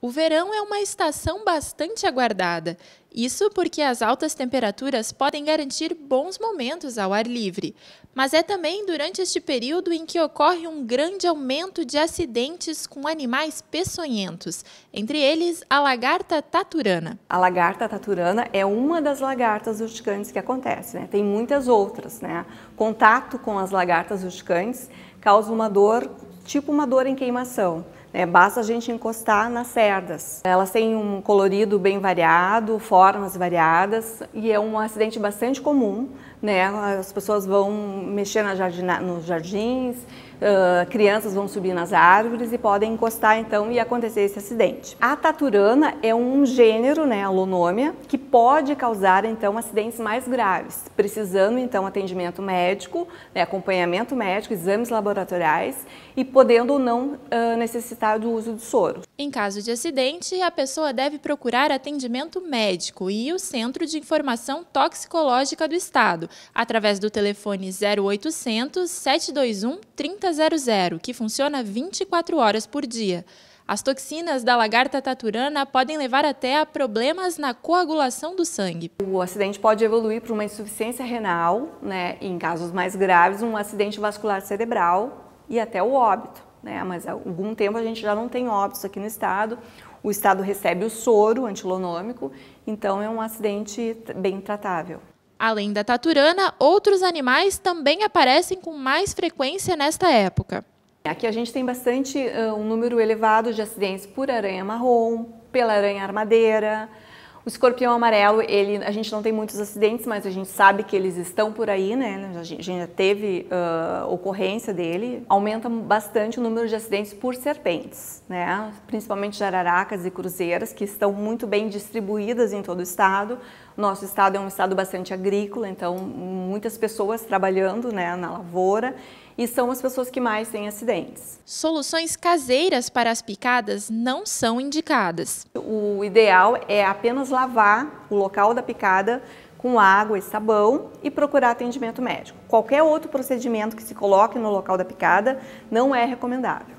O verão é uma estação bastante aguardada. Isso porque as altas temperaturas podem garantir bons momentos ao ar livre. Mas é também durante este período em que ocorre um grande aumento de acidentes com animais peçonhentos, entre eles a lagarta taturana. A lagarta taturana é uma das lagartas urticantes que acontece, né? tem muitas outras. Né? Contato com as lagartas urticantes causa uma dor, tipo uma dor em queimação. É, basta a gente encostar nas cerdas. Elas têm um colorido bem variado, formas variadas e é um acidente bastante comum, né? As pessoas vão mexer jardina, nos jardins ah, crianças vão subir nas árvores e podem encostar então e acontecer esse acidente. A taturana é um gênero, né, alonômia que pode causar então acidentes mais graves, precisando então atendimento médico, né, acompanhamento médico, exames laboratoriais e podendo ou não uh, necessitar do uso de soro. Em caso de acidente, a pessoa deve procurar atendimento médico e o Centro de Informação Toxicológica do Estado, através do telefone 0800 721 30 3000, que funciona 24 horas por dia. As toxinas da lagarta taturana podem levar até a problemas na coagulação do sangue. O acidente pode evoluir para uma insuficiência renal, né, e em casos mais graves, um acidente vascular cerebral e até o óbito. Né? Mas há algum tempo a gente já não tem óbitos aqui no estado. O estado recebe o soro antilonômico, então é um acidente bem tratável. Além da taturana, outros animais também aparecem com mais frequência nesta época. Aqui a gente tem bastante um número elevado de acidentes por aranha marrom, pela aranha armadeira, o escorpião amarelo, ele, a gente não tem muitos acidentes, mas a gente sabe que eles estão por aí, né? A gente já teve uh, ocorrência dele. Aumenta bastante o número de acidentes por serpentes, né? Principalmente jararacas e cruzeiras, que estão muito bem distribuídas em todo o estado. Nosso estado é um estado bastante agrícola, então muitas pessoas trabalhando né, na lavoura e são as pessoas que mais têm acidentes. Soluções caseiras para as picadas não são indicadas. O ideal é apenas lavar o local da picada com água e sabão e procurar atendimento médico. Qualquer outro procedimento que se coloque no local da picada não é recomendável.